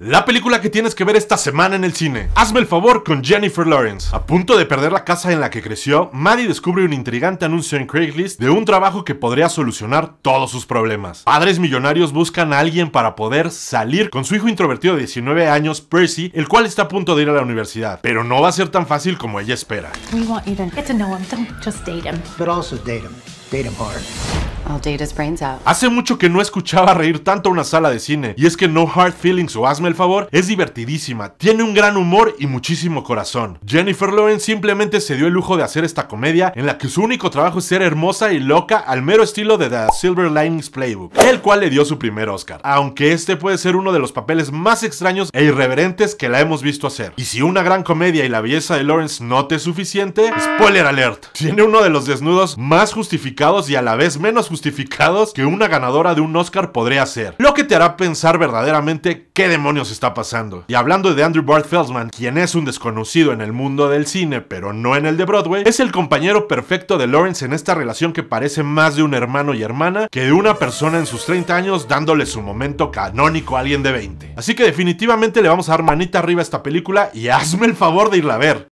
La película que tienes que ver esta semana en el cine. Hazme el favor con Jennifer Lawrence. A punto de perder la casa en la que creció, Maddie descubre un intrigante anuncio en Craigslist de un trabajo que podría solucionar todos sus problemas. Padres millonarios buscan a alguien para poder salir con su hijo introvertido de 19 años, Percy, el cual está a punto de ir a la universidad. Pero no va a ser tan fácil como ella espera. Hace mucho que no escuchaba reír tanto una sala de cine, y es que No Hard Feelings o Hazme el Favor es divertidísima, tiene un gran humor y muchísimo corazón. Jennifer Lawrence simplemente se dio el lujo de hacer esta comedia en la que su único trabajo es ser hermosa y loca al mero estilo de The Silver Linings Playbook, el cual le dio su primer Oscar, aunque este puede ser uno de los papeles más extraños e irreverentes que la hemos visto hacer. Y si una gran comedia y la belleza de Lawrence no te es suficiente, spoiler alert, tiene uno de los desnudos más justificados y a la vez menos justificados que una ganadora de un Oscar podría hacer, lo que te hará pensar verdaderamente qué demonios está pasando. Y hablando de Andrew barth Feldman, quien es un desconocido en el mundo del cine, pero no en el de Broadway, es el compañero perfecto de Lawrence en esta relación que parece más de un hermano y hermana que de una persona en sus 30 años dándole su momento canónico a alguien de 20. Así que definitivamente le vamos a dar manita arriba a esta película y hazme el favor de irla a ver.